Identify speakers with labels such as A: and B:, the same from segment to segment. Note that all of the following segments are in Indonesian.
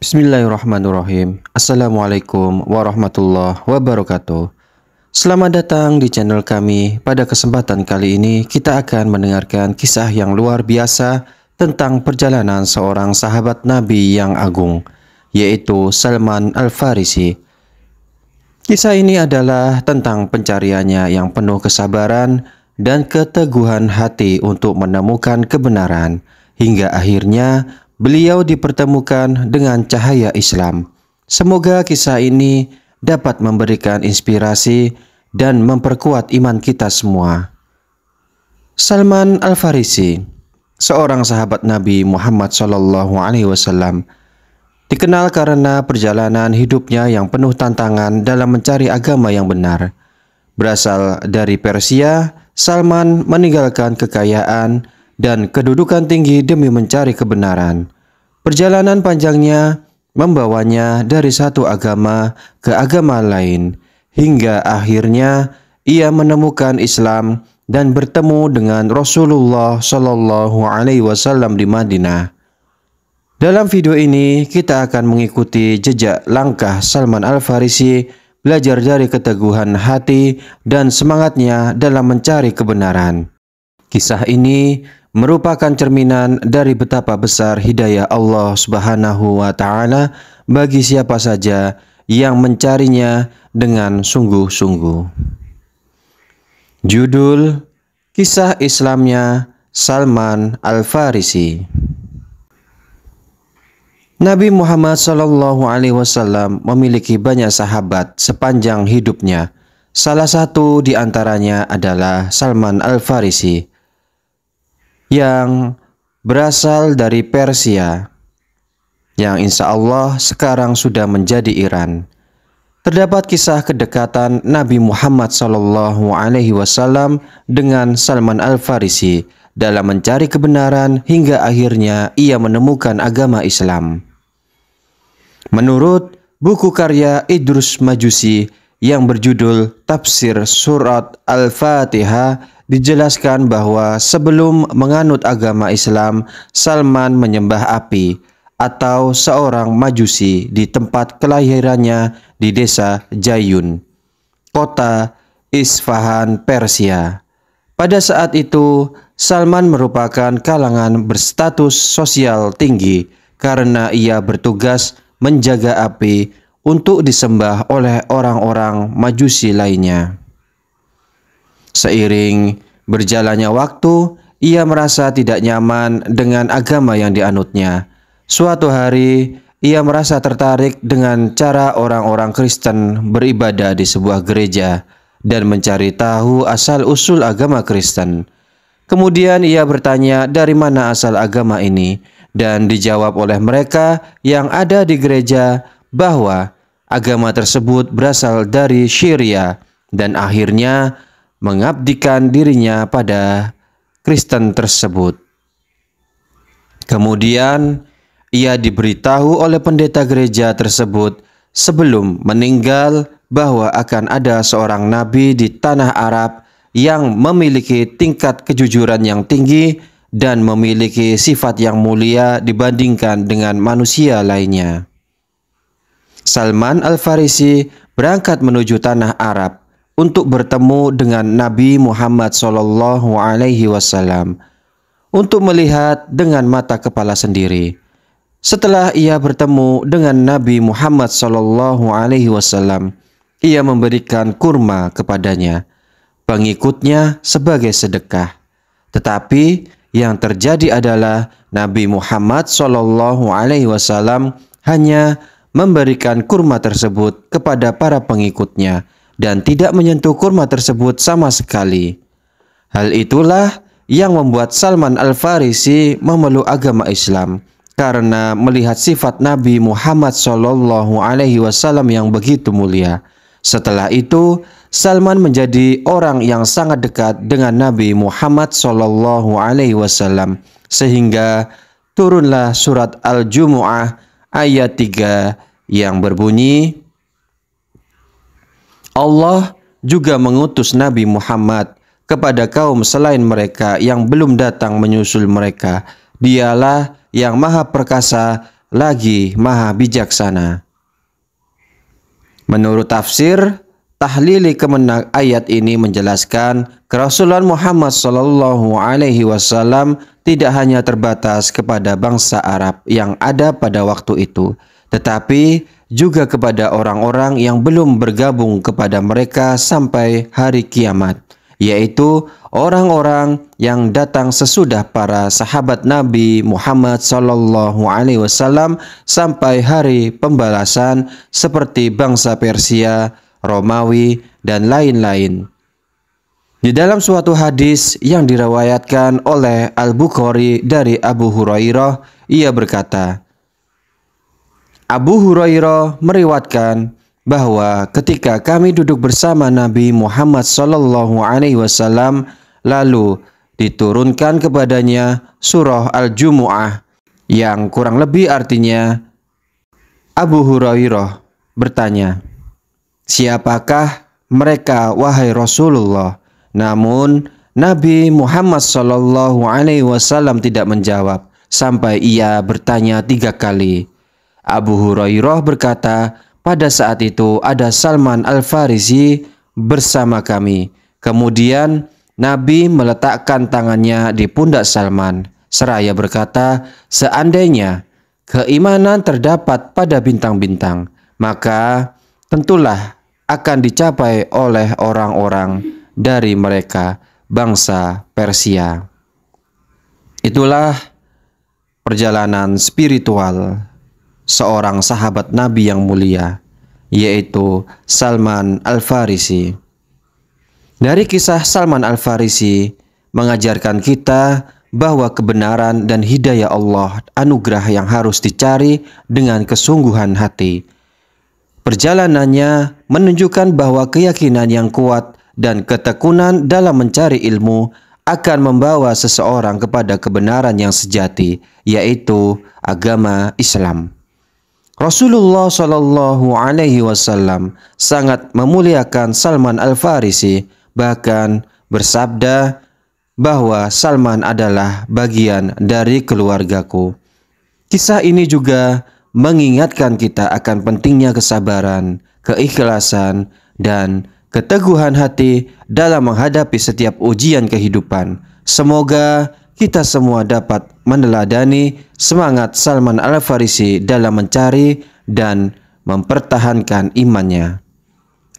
A: Bismillahirrahmanirrahim Assalamualaikum warahmatullahi wabarakatuh Selamat datang di channel kami Pada kesempatan kali ini kita akan mendengarkan kisah yang luar biasa Tentang perjalanan seorang sahabat Nabi yang agung Yaitu Salman Al-Farisi Kisah ini adalah tentang pencariannya yang penuh kesabaran dan keteguhan hati untuk menemukan kebenaran hingga akhirnya beliau dipertemukan dengan cahaya Islam. Semoga kisah ini dapat memberikan inspirasi dan memperkuat iman kita semua. Salman Al-Farisi, seorang sahabat Nabi Muhammad SAW, dikenal karena perjalanan hidupnya yang penuh tantangan dalam mencari agama yang benar. Berasal dari Persia, Salman meninggalkan kekayaan dan kedudukan tinggi demi mencari kebenaran. Perjalanan panjangnya membawanya dari satu agama ke agama lain, hingga akhirnya ia menemukan Islam dan bertemu dengan Rasulullah Shallallahu Alaihi Wasallam di Madinah. Dalam video ini kita akan mengikuti jejak langkah Salman Al Farisi belajar dari keteguhan hati dan semangatnya dalam mencari kebenaran. Kisah ini merupakan cerminan dari betapa besar hidayah Allah Subhanahu wa taala bagi siapa saja yang mencarinya dengan sungguh-sungguh. Judul Kisah Islamnya Salman Al-Farisi. Nabi Muhammad Shallallahu Alaihi Wasallam memiliki banyak sahabat sepanjang hidupnya. Salah satu di antaranya adalah Salman Al Farisi yang berasal dari Persia yang insya Allah sekarang sudah menjadi Iran. Terdapat kisah kedekatan Nabi Muhammad SAW dengan Salman Al Farisi dalam mencari kebenaran hingga akhirnya ia menemukan agama Islam. Menurut buku karya Idrus Majusi, yang berjudul Tafsir Surat Al-Fatihah dijelaskan bahwa sebelum menganut agama Islam, Salman menyembah api atau seorang majusi di tempat kelahirannya di desa Jayun, kota Isfahan, Persia. Pada saat itu, Salman merupakan kalangan berstatus sosial tinggi karena ia bertugas menjaga api untuk disembah oleh orang-orang Majusi lainnya. Seiring berjalannya waktu, ia merasa tidak nyaman dengan agama yang dianutnya. Suatu hari, ia merasa tertarik dengan cara orang-orang Kristen beribadah di sebuah gereja dan mencari tahu asal-usul agama Kristen. Kemudian ia bertanya dari mana asal agama ini dan dijawab oleh mereka yang ada di gereja bahwa agama tersebut berasal dari Syria dan akhirnya mengabdikan dirinya pada Kristen tersebut. Kemudian ia diberitahu oleh pendeta gereja tersebut sebelum meninggal bahwa akan ada seorang nabi di tanah Arab yang memiliki tingkat kejujuran yang tinggi dan memiliki sifat yang mulia dibandingkan dengan manusia lainnya. Salman Al-Farisi berangkat menuju tanah Arab untuk bertemu dengan Nabi Muhammad Shallallahu Alaihi Wasallam untuk melihat dengan mata kepala sendiri. Setelah ia bertemu dengan Nabi Muhammad Shallallahu Alaihi Wasallam, ia memberikan kurma kepadanya, pengikutnya sebagai sedekah. Tetapi yang terjadi adalah Nabi Muhammad Shallallahu Alaihi Wasallam hanya memberikan kurma tersebut kepada para pengikutnya dan tidak menyentuh kurma tersebut sama sekali. Hal itulah yang membuat Salman Al-Farisi memeluk agama Islam karena melihat sifat Nabi Muhammad Shallallahu Alaihi Wasallam yang begitu mulia. Setelah itu, Salman menjadi orang yang sangat dekat dengan Nabi Muhammad Shallallahu Alaihi Wasallam sehingga turunlah surat Al-Jumu'ah ayat 3 yang berbunyi Allah juga mengutus Nabi Muhammad kepada kaum selain mereka yang belum datang menyusul mereka. Dialah yang maha perkasa lagi maha bijaksana. Menurut tafsir, tahlili kemenang ayat ini menjelaskan kerasulan Muhammad Shallallahu Alaihi Wasallam tidak hanya terbatas kepada bangsa Arab yang ada pada waktu itu, tetapi juga kepada orang-orang yang belum bergabung kepada mereka sampai hari kiamat, yaitu orang-orang yang datang sesudah para sahabat Nabi Muhammad Shallallahu Alaihi Wasallam sampai hari pembalasan seperti bangsa Persia Romawi, dan lain-lain. Di dalam suatu hadis yang dirawayatkan oleh Al-Bukhari dari Abu Hurairah, ia berkata, Abu Hurairah meriwatkan bahwa ketika kami duduk bersama Nabi Muhammad SAW lalu diturunkan kepadanya surah Al-Jumu'ah yang kurang lebih artinya Abu Hurairah bertanya, Siapakah mereka wahai Rasulullah? Namun Nabi Muhammad Shallallahu Alaihi Wasallam tidak menjawab sampai ia bertanya tiga kali. Abu Hurairah berkata, pada saat itu ada Salman Al Farisi bersama kami. Kemudian Nabi meletakkan tangannya di pundak Salman. Seraya berkata, seandainya keimanan terdapat pada bintang-bintang, maka tentulah akan dicapai oleh orang-orang dari mereka bangsa Persia. Itulah perjalanan spiritual seorang sahabat Nabi yang mulia, yaitu Salman Al-Farisi. Dari kisah Salman Al-Farisi mengajarkan kita bahwa kebenaran dan hidayah Allah anugerah yang harus dicari dengan kesungguhan hati Perjalanannya menunjukkan bahwa keyakinan yang kuat dan ketekunan dalam mencari ilmu akan membawa seseorang kepada kebenaran yang sejati, yaitu agama Islam. Rasulullah Shallallahu Alaihi Wasallam sangat memuliakan Salman Al Farisi, bahkan bersabda bahwa Salman adalah bagian dari keluargaku. Kisah ini juga mengingatkan kita akan pentingnya kesabaran, keikhlasan, dan keteguhan hati dalam menghadapi setiap ujian kehidupan. Semoga kita semua dapat meneladani semangat Salman Al-Farisi dalam mencari dan mempertahankan imannya.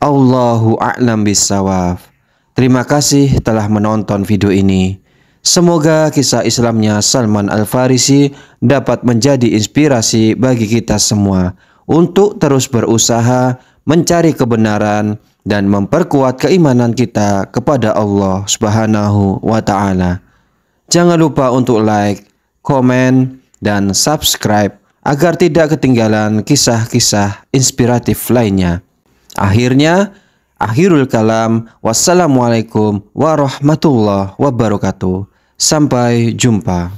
A: Allahu a'lam bisawaf. Terima kasih telah menonton video ini. Semoga kisah Islamnya Salman Al-Farisi dapat menjadi inspirasi bagi kita semua untuk terus berusaha mencari kebenaran dan memperkuat keimanan kita kepada Allah Subhanahu wa taala. Jangan lupa untuk like, komen, dan subscribe agar tidak ketinggalan kisah-kisah inspiratif lainnya. Akhirnya, akhirul kalam, wassalamualaikum warahmatullahi wabarakatuh. Sampai jumpa.